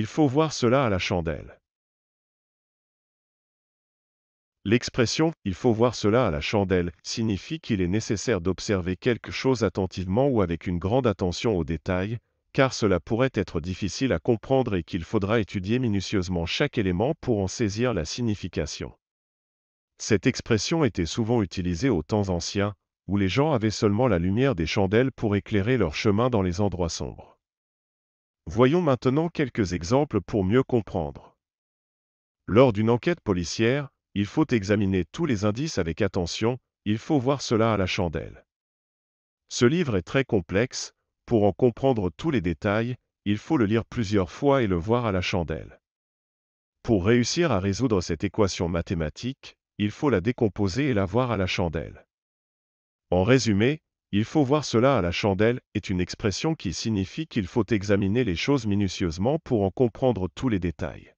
Il faut voir cela à la chandelle. L'expression « il faut voir cela à la chandelle » signifie qu'il est nécessaire d'observer quelque chose attentivement ou avec une grande attention aux détails, car cela pourrait être difficile à comprendre et qu'il faudra étudier minutieusement chaque élément pour en saisir la signification. Cette expression était souvent utilisée aux temps anciens, où les gens avaient seulement la lumière des chandelles pour éclairer leur chemin dans les endroits sombres. Voyons maintenant quelques exemples pour mieux comprendre. Lors d'une enquête policière, il faut examiner tous les indices avec attention, il faut voir cela à la chandelle. Ce livre est très complexe, pour en comprendre tous les détails, il faut le lire plusieurs fois et le voir à la chandelle. Pour réussir à résoudre cette équation mathématique, il faut la décomposer et la voir à la chandelle. En résumé, il faut voir cela à la chandelle est une expression qui signifie qu'il faut examiner les choses minutieusement pour en comprendre tous les détails.